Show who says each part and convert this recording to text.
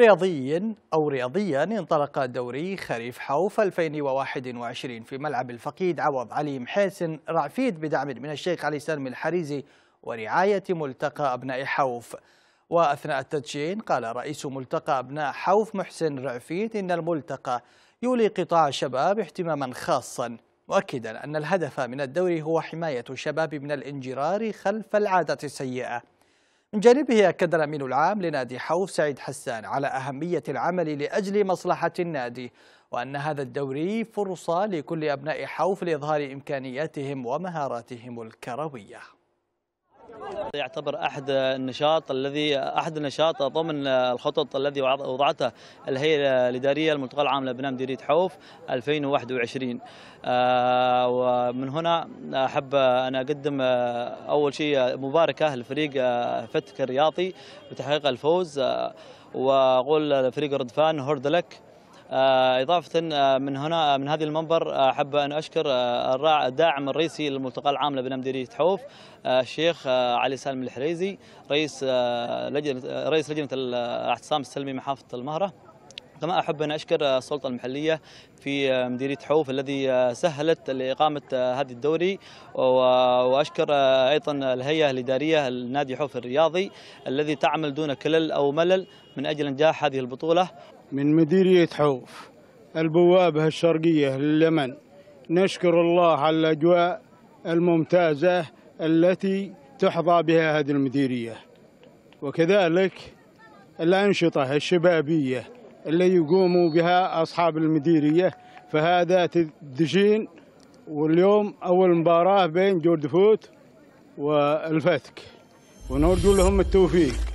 Speaker 1: رياضي أو رياضيا انطلق دوري خريف حوف 2021 في ملعب الفقيد عوض علي محيسن رعفيد بدعم من الشيخ علي سالم الحريزي ورعاية ملتقى أبناء حوف وأثناء التدشين قال رئيس ملتقى أبناء حوف محسن رعفيد إن الملتقى يولي قطاع الشباب اهتماما خاصا مؤكدا أن الهدف من الدوري هو حماية الشباب من الانجرار خلف العادة السيئة من جانبه أكد الأمين العام لنادي حوف سعيد حسان على أهمية العمل لأجل مصلحة النادي وأن هذا الدوري فرصة لكل أبناء حوف لإظهار إمكانياتهم ومهاراتهم الكروية
Speaker 2: يعتبر احد النشاط الذي احد النشاط ضمن الخطط الذي وضعتها الهيئه الاداريه الملتقى العام لابناء مديريه حوف 2021 آه، ومن هنا احب ان اقدم آه، اول شيء آه، مباركه لفريق فتك الرياضي بتحقيق الفوز واقول لفريق الردفان هورد لك آه، إضافة آه، من هنا آه، من هذه المنبر أحب أن أشكر الداعم الرئيسي للملتقى العام لبنى مديرية حوف الشيخ علي سالم الحريزي رئيس لجنة رئيس لجنة الاعتصام السلمي محافظة المهرة كما أحب أن أشكر السلطة المحلية في مديرية حوف الذي سهلت لإقامة هذا الدوري وأشكر أيضا الهيئة الإدارية النادي حوف الرياضي الذي تعمل دون كلل أو ملل من أجل
Speaker 3: إنجاح هذه البطولة من مديرية حوف البوابة الشرقية لليمن نشكر الله على الأجواء الممتازة التي تحظى بها هذه المديرية وكذلك الأنشطة الشبابية اللي يقوموا بها أصحاب المديرية فهذا تدشين واليوم أول مباراة بين جورد فوت والفتك ونرجو لهم التوفيق